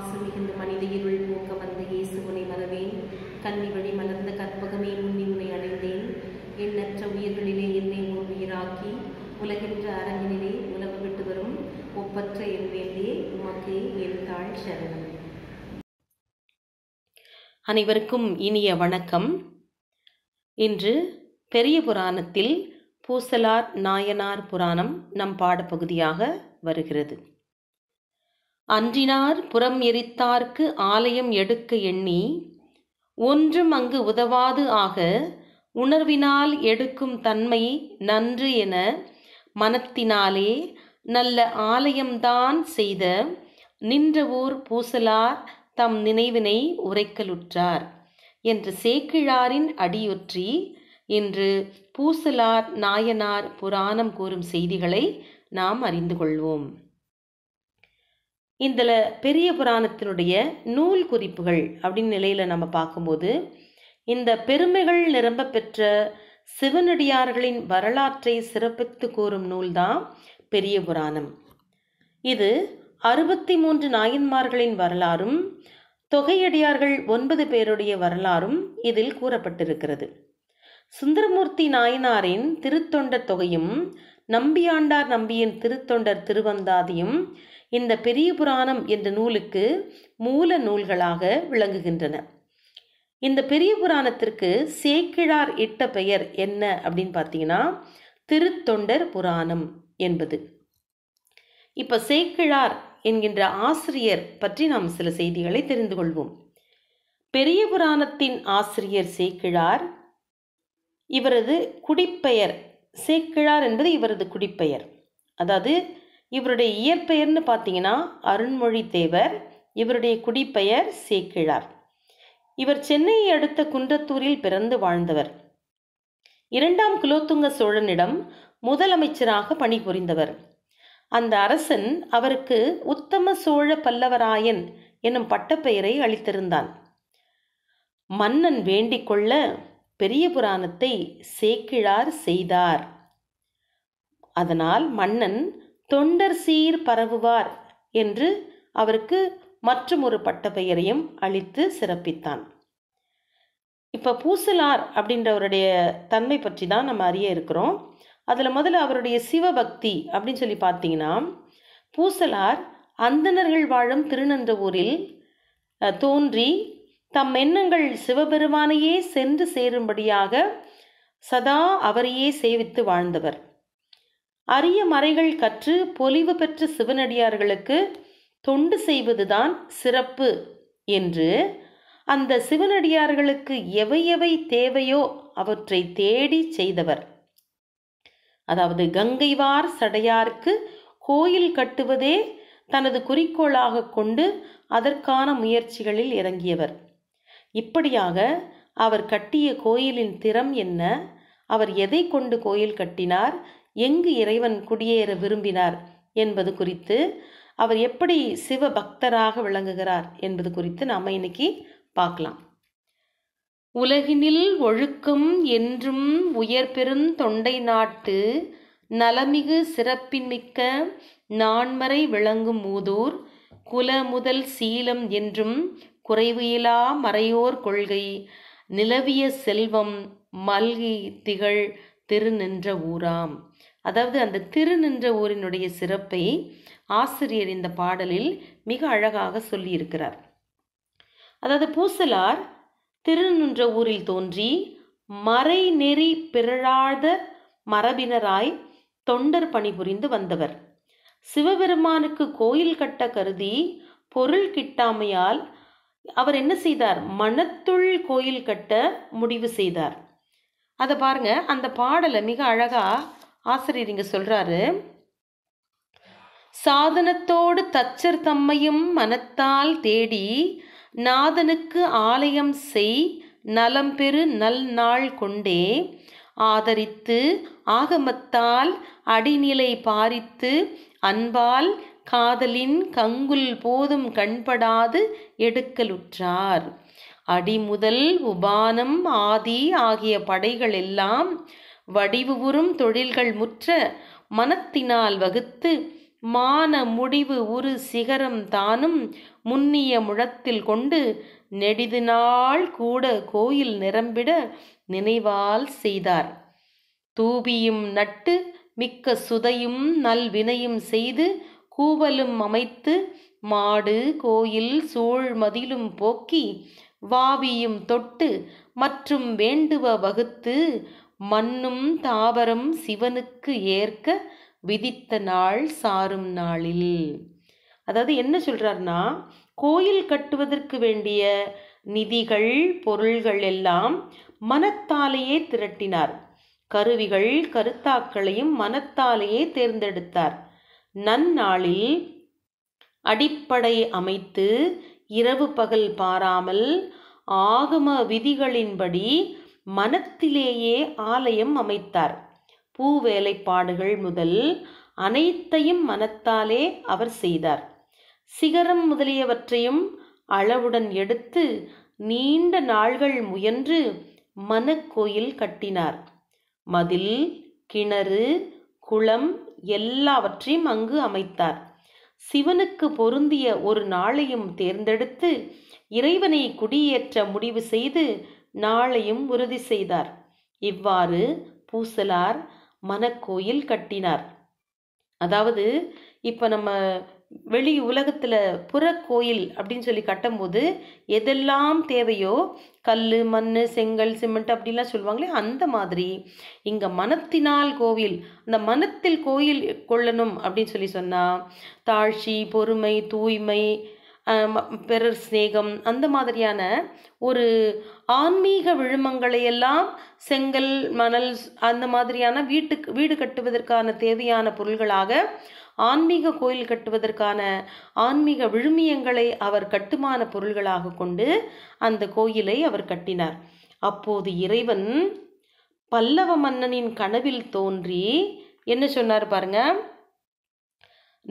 மாசு மிகுந்த மனித இருள் போக்க வந்த இயேசுவனை மறவேன் கன்னி வழி மலர்ந்த கற்பகமே முன்னி அடைந்தேன் எண்ணற்ற உயிர்களிலே என்னை ஒரு உயிராக்கி உலகின்ற அரங்கினிலே உலவு விட்டு வரும் ஒப்பற்ற என் வேண்டே உமக்கு எழுத்தாள் சரணம் அனைவருக்கும் இனிய வணக்கம் இன்று பெரிய புராணத்தில் பூசலார் நாயனார் புராணம் நம் பாடப்பகுதியாக வருகிறது அன்றினார் புறம் எரித்தார்க்கு ஆலயம் எடுக்க எண்ணி ஒன்றும் அங்கு உதவாது ஆக உணர்வினால் எடுக்கும் தன்மை நன்று என மனத்தினாலே நல்ல ஆலயம்தான் செய்த நின்ற ஊர் பூசலார் தம் நினைவினை உரைக்கலுற்றார் என்று சேக்கிழாரின் அடியொற்றி இன்று பூசலார் நாயனார் புராணம் கூறும் செய்திகளை நாம் அறிந்து கொள்வோம் இதில் பெரிய புராணத்தினுடைய நூல் குறிப்புகள் அப்படின்னு நிலையில் நம்ம பார்க்கும்போது இந்த பெருமைகள் நிரம்ப பெற்ற சிவனடியார்களின் வரலாற்றை சிறப்பித்து கூறும் நூல்தான் பெரிய புராணம் இது அறுபத்தி மூன்று நாயன்மார்களின் வரலாறும் தொகையடியார்கள் ஒன்பது பேருடைய வரலாறும் இதில் கூறப்பட்டிருக்கிறது சுந்தரமூர்த்தி நாயனாரின் திருத்தொண்ட தொகையும் நம்பியாண்டார் நம்பியின் திருத்தொண்டர் திருவந்தாதியும் இந்த பெரிய புராணம் என்ற நூலுக்கு மூல நூல்களாக விளங்குகின்றன இந்த பெரிய புராணத்திற்கு சேக்கிழார் இட்ட பெயர் என்ன அப்படின்னு பார்த்தீங்கன்னா திருத்தொண்டர் புராணம் என்பது இப்போ சேக்கிழார் என்கின்ற ஆசிரியர் பற்றி நாம் சில செய்திகளை தெரிந்து கொள்வோம் பெரிய புராணத்தின் ஆசிரியர் சேக்கிழார் இவரது குடிப்பெயர் சேக்கிழார் என்பது இவரது குடிப்பெயர் அதாவது இவருடைய இயற்பெயர்னு பார்த்தீங்கன்னா அருண்மொழி தேவர் இவருடைய குடிப்பெயர் சேக்கிழார் இவர் சென்னையை அடுத்த குன்றத்தூரில் பிறந்து வாழ்ந்தவர் இரண்டாம் குலோத்துங்க சோழனிடம் முதலமைச்சராக பணிபுரிந்தவர் அந்த அரசன் அவருக்கு உத்தம சோழ பல்லவராயன் என்னும் பட்டப்பெயரை அளித்திருந்தான் மன்னன் வேண்டிக் கொள்ள பெரிய புராணத்தை சேக்கிழார் செய்தார் அதனால் மன்னன் தொண்டர் சீர் பரவுவார் என்று அவருக்கு மற்றும் ஒரு பட்டப்பெயரையும் அளித்து சிறப்பித்தான் இப்போ பூசலார் அப்படின்றவருடைய தன்மை பற்றி தான் நம்ம அறிய இருக்கிறோம் அதில் முதல்ல அவருடைய சிவபக்தி அப்படின்னு சொல்லி பார்த்தீங்கன்னா பூசலார் அந்தணர்கள் வாழும் திருநன்றவூரில் தோன்றி தம் எண்ணங்கள் சிவபெருமானையே சென்று சேரும்படியாக சதா அவரையே சேவித்து வாழ்ந்தவர் அரிய மறைகள் கற்று பொலிவு பெற்ற சிவனடியார்களுக்கு தொண்டு செய்வதுதான் சிறப்பு என்று அந்த சிவனடியார்களுக்கு எவை எவை தேவையோ அவற்றை தேடி செய்தவர் அதாவது கங்கைவார் சடையார்க்கு கோயில் கட்டுவதே தனது குறிக்கோளாக கொண்டு அதற்கான முயற்சிகளில் இறங்கியவர் இப்படியாக அவர் கட்டிய கோயிலின் திறம் என்ன அவர் எதை கொண்டு கோயில் கட்டினார் எங்கு இறைவன் குடியேற விரும்பினார் என்பது குறித்து அவர் எப்படி சிவ பக்தராக விளங்குகிறார் என்பது குறித்து நாம் இன்னைக்கு பார்க்கலாம் உலகினில் ஒழுக்கம் என்றும் பெரும் தொண்டை நாட்டு நலமிகு சிறப்பின்மிக்க நான்மறை விளங்கும் மூதூர் குல முதல் சீலம் என்றும் குறைவு இலா மறையோர் கொள்கை நிலவிய செல்வம் மல்கி திகழ் திருநின்ற ஊராம் அதாவது அந்த திருநின்ற ஊரினுடைய சிறப்பை ஆசிரியர் இந்த பாடலில் மிக அழகாக சொல்லியிருக்கிறார் அதாவது பூசலார் திருநின்ற ஊரில் தோன்றி மறை நெறி பிறழாத மரபினராய் தொண்டர் பணிபுரிந்து வந்தவர் சிவபெருமானுக்கு கோயில் கட்ட கருதி பொருள் கிட்டாமையால் அவர் என்ன செய்தார் மனத்துள் கோயில் கட்ட முடிவு செய்தார் அதை பாருங்க அந்த பாடலை மிக அழகா ஆசிரியர் இங்கே சொல்றாரு சாதனத்தோடு தச்சர் தம்மையும் மனத்தால் தேடி நாதனுக்கு ஆலயம் செய் நலம் பெரு நல் நாள் கொண்டே ஆதரித்து ஆகமத்தால் அடிநிலை பாரித்து அன்பால் காதலின் கங்குல் போதும் கண்படாது எடுக்கலுற்றார் அடிமுதல் உபானம் ஆதி ஆகிய படைகள் எல்லாம் வடிவு உறும் தொழில்கள் முற்ற மனத்தினால் வகுத்து மான முடிவு உரு சிகரம் தானும் முன்னிய முழத்தில் கொண்டு நெடிது நாள் கூட கோயில் நிரம்பிட நினைவால் செய்தார் தூபியும் நட்டு மிக்க சுதையும் நல்வினையும் செய்து கூவலும் அமைத்து மாடு கோயில் சூழ் மதிலும் போக்கி வாவியும் தொட்டு மற்றும் வேண்டுவ வகுத்து மண்ணும் தாவரம் சிவனுக்கு ஏற்க விதித்த நாள் சாரும் நாளில் அதாவது என்ன சொல்கிறாருன்னா கோயில் கட்டுவதற்கு வேண்டிய நிதிகள் பொருள்கள் எல்லாம் மனத்தாலேயே திரட்டினார் கருவிகள் கருத்தாக்களையும் மனத்தாலேயே தேர்ந்தெடுத்தார் நன்னாளில் அடிப்படை அமைத்து இரவு பகல் பாராமல் ஆகம விதிகளின்படி மனத்திலேயே ஆலயம் அமைத்தார் பூ வேலைப்பாடுகள் முதல் அனைத்தையும் மனத்தாலே அவர் செய்தார் சிகரம் முதலியவற்றையும் அளவுடன் எடுத்து நீண்ட நாள்கள் முயன்று மனக்கோயில் கட்டினார் மதில் கிணறு குளம் எல்லாவற்றையும் அங்கு அமைத்தார் சிவனுக்கு பொருந்திய ஒரு நாளையும் தேர்ந்தெடுத்து இறைவனை குடியேற்ற முடிவு செய்து நாளையும் உறுதி செய்தார் இவ்வாறு பூசலார் மனக்கோயில் கட்டினார் அதாவது இப்போ நம்ம வெளி உலகத்தில் புற கோயில் அப்படின்னு சொல்லி கட்டும்போது எதெல்லாம் தேவையோ கல் மண் செங்கல் சிமெண்ட் அப்படிலாம் சொல்லுவாங்களே அந்த மாதிரி இங்கே மனத்தினால் கோவில் அந்த மனத்தில் கோயில் கொள்ளணும் அப்படின்னு சொல்லி சொன்னால் தாழ்ச்சி பொறுமை தூய்மை பிறர் சிநேகம் அந்த மாதிரியான ஒரு ஆன்மீக விழுமங்களையெல்லாம் செங்கல் மணல் அந்த மாதிரியான வீட்டுக்கு வீடு கட்டுவதற்கான தேவையான பொருள்களாக ஆன்மீக கோயில் கட்டுவதற்கான ஆன்மீக விழுமியங்களை அவர் கட்டுமான பொருள்களாக கொண்டு அந்த கோயிலை அவர் கட்டினார் அப்போது இறைவன் பல்லவ மன்னனின் கனவில் தோன்றி என்ன சொன்னார் பாருங்க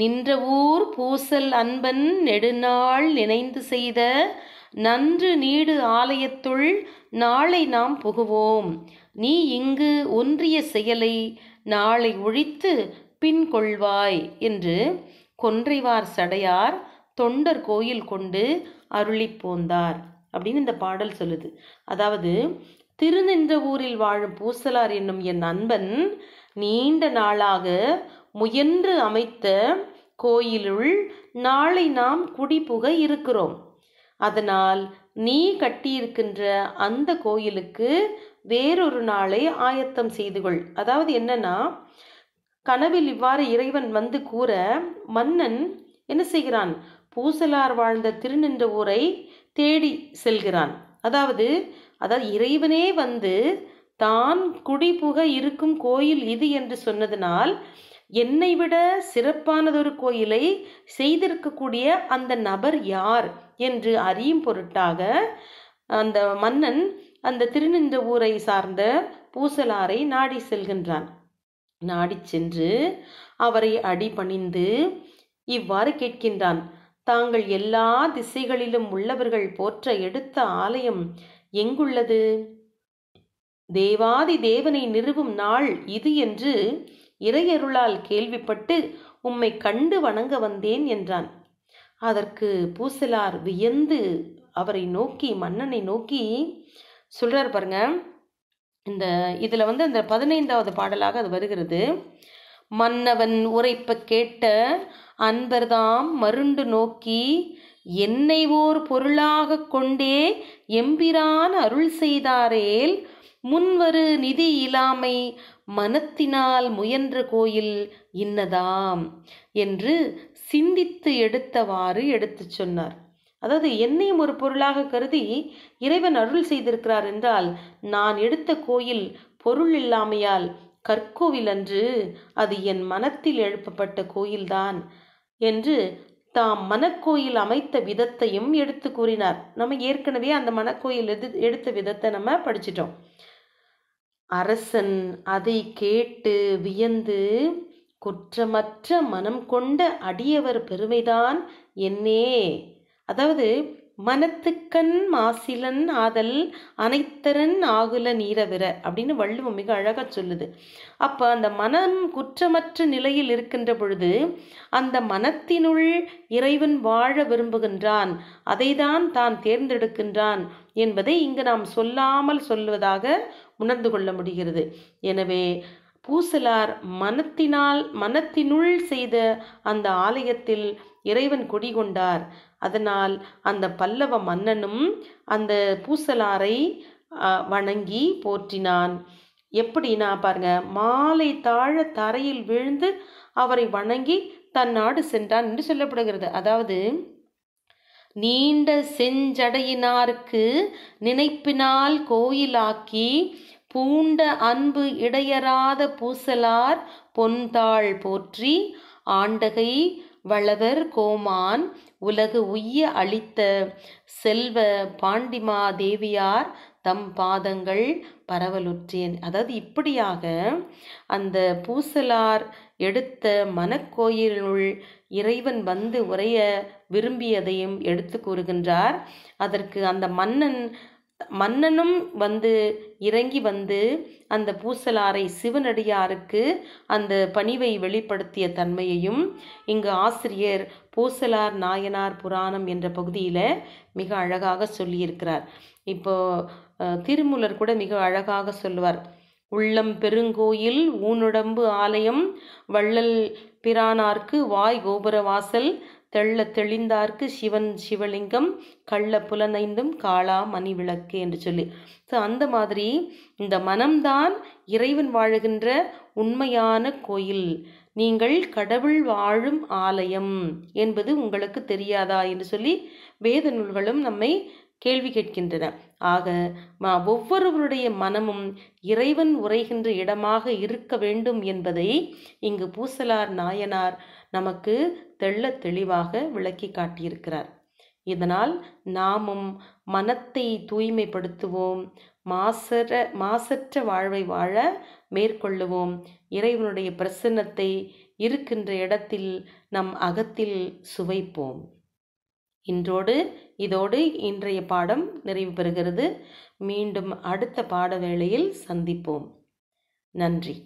நின்ற ஊர் பூசல் அன்பன் நெடுநாள் நினைந்து செய்த நன்று நீடு ஆலயத்துள் நாளை நாம் புகுவோம் நீ இங்கு ஒன்றிய செயலை நாளை ஒழித்து பின் கொள்வாய் என்று கொன்றைவார் சடையார் தொண்டர் கோயில் கொண்டு அருளி போந்தார் அப்படின்னு இந்த பாடல் சொல்லுது அதாவது திருநின்றவூரில் வாழும் பூசலார் என்னும் என் நண்பன் நீண்ட நாளாக முயன்று அமைத்த கோயிலுள் நாளை நாம் குடிபுக இருக்கிறோம் அதனால் நீ கட்டியிருக்கின்ற அந்த கோயிலுக்கு வேறொரு நாளை ஆயத்தம் செய்து கொள் அதாவது என்னன்னா கனவில் இவ்வாறு இறைவன் வந்து கூற மன்னன் என்ன செய்கிறான் பூசலார் வாழ்ந்த திருநின்ற ஊரை தேடி செல்கிறான் அதாவது அதாவது இறைவனே வந்து தான் குடிபுக இருக்கும் கோயில் இது என்று சொன்னதனால் என்னை விட சிறப்பானதொரு கோயிலை செய்திருக்கக்கூடிய அந்த நபர் யார் என்று அறியும் பொருட்டாக அந்த மன்னன் அந்த திருநின்ற ஊரை சார்ந்த பூசலாரை நாடி செல்கின்றான் நாடி சென்று அவரை அடி பணிந்து இவ்வாறு கேட்கின்றான் தாங்கள் எல்லா திசைகளிலும் உள்ளவர்கள் போற்ற எடுத்த ஆலயம் எங்குள்ளது தேவாதி தேவனை நிறுவும் நாள் இது என்று இறையருளால் கேள்விப்பட்டு உம்மை கண்டு வணங்க வந்தேன் என்றான் அதற்கு பூசலார் வியந்து அவரை நோக்கி மன்னனை நோக்கி சொல்றார் பாருங்க இந்த இதில் வந்து அந்த பதினைந்தாவது பாடலாக அது வருகிறது மன்னவன் உரைப்ப கேட்ட அன்பர்தாம் மருண்டு நோக்கி என்னை ஓர் பொருளாக கொண்டே எம்பிரான் அருள் செய்தாரேல் முன்வரு நிதி இல்லாமை மனத்தினால் முயன்ற கோயில் இன்னதாம் என்று சிந்தித்து எடுத்தவாறு எடுத்துச் சொன்னார் அதாவது என்னையும் ஒரு பொருளாக கருதி இறைவன் அருள் செய்திருக்கிறார் என்றால் நான் எடுத்த கோயில் பொருள் இல்லாமையால் கற்கோவில் அன்று அது என் மனத்தில் எழுப்பப்பட்ட கோயில்தான் என்று தாம் மனக்கோயில் அமைத்த விதத்தையும் எடுத்து கூறினார் நம்ம ஏற்கனவே அந்த மனக்கோயில் எது எடுத்த விதத்தை நம்ம படிச்சிட்டோம் அரசன் அதை கேட்டு வியந்து குற்றமற்ற மனம் கொண்ட அடியவர் பெருமைதான் என்னே அதாவது மனத்துக்கண் மாசிலன் ஆதல் அனைத்தரன் ஆகுல நீரவிர அப்படின்னு வள்ளுவம் மிக அழகாக சொல்லுது அப்போ அந்த மனம் குற்றமற்ற நிலையில் இருக்கின்ற பொழுது அந்த மனத்தினுள் இறைவன் வாழ விரும்புகின்றான் அதைதான் தான் தேர்ந்தெடுக்கின்றான் என்பதை இங்கு நாம் சொல்லாமல் சொல்வதாக உணர்ந்து கொள்ள முடிகிறது எனவே பூசலார் மனத்தினால் மனத்தினுள் செய்த அந்த ஆலயத்தில் இறைவன் குடிகொண்டார் அதனால் அந்த பல்லவ மன்னனும் அந்த பூசலாரை வணங்கி போற்றினான் எப்படின்னா பாருங்க மாலை தாழ தரையில் விழுந்து அவரை வணங்கி தன் நாடு சென்றான் என்று சொல்லப்படுகிறது அதாவது நீண்ட செஞ்சடையினாருக்கு நினைப்பினால் கோயிலாக்கி பூண்ட அன்பு இடையராத பூசலார் பொன்தாள் போற்றி ஆண்டகை வளவர் கோமான் உலகு உய்ய அளித்த செல்வ பாண்டிமா தேவியார் தம் பாதங்கள் பரவலுற்றேன் அதாவது இப்படியாக அந்த பூசலார் எடுத்த மனக்கோயிலுள் இறைவன் வந்து உரைய விரும்பியதையும் எடுத்து கூறுகின்றார் அதற்கு அந்த மன்னன் மன்னனும் வந்து இறங்கி வந்து அந்த பூசலாரை சிவனடியாருக்கு அந்த பணிவை வெளிப்படுத்திய தன்மையையும் இங்கு ஆசிரியர் பூசலார் நாயனார் புராணம் என்ற பகுதியில் மிக அழகாக சொல்லியிருக்கிறார் இப்போ திருமூலர் கூட மிக அழகாக சொல்லுவார் உள்ளம் பெருங்கோயில் ஊனுடம்பு ஆலயம் வள்ளல் பிரானார்க்கு வாய் கோபுர வாசல் தெள்ள தெளிந்தார்க்கு சிவன் சிவலிங்கம் கள்ள புலனைந்தும் காளா மணி விளக்கு என்று சொல்லி ஸோ அந்த மாதிரி இந்த மனம்தான் இறைவன் வாழுகின்ற உண்மையான கோயில் நீங்கள் கடவுள் வாழும் ஆலயம் என்பது உங்களுக்கு தெரியாதா என்று சொல்லி வேத நூல்களும் நம்மை கேள்வி கேட்கின்றன ஆக ஒவ்வொருவருடைய மனமும் இறைவன் உரைகின்ற இடமாக இருக்க வேண்டும் என்பதை இங்கு பூசலார் நாயனார் நமக்கு தெள்ள தெளிவாக விளக்கி காட்டியிருக்கிறார் இதனால் நாமும் மனத்தை தூய்மைப்படுத்துவோம் மாசர மாசற்ற வாழ்வை வாழ மேற்கொள்ளுவோம் இறைவனுடைய பிரசன்னத்தை இருக்கின்ற இடத்தில் நம் அகத்தில் சுவைப்போம் இன்றோடு இதோடு இன்றைய பாடம் நிறைவு பெறுகிறது மீண்டும் அடுத்த பாட வேளையில் சந்திப்போம் நன்றி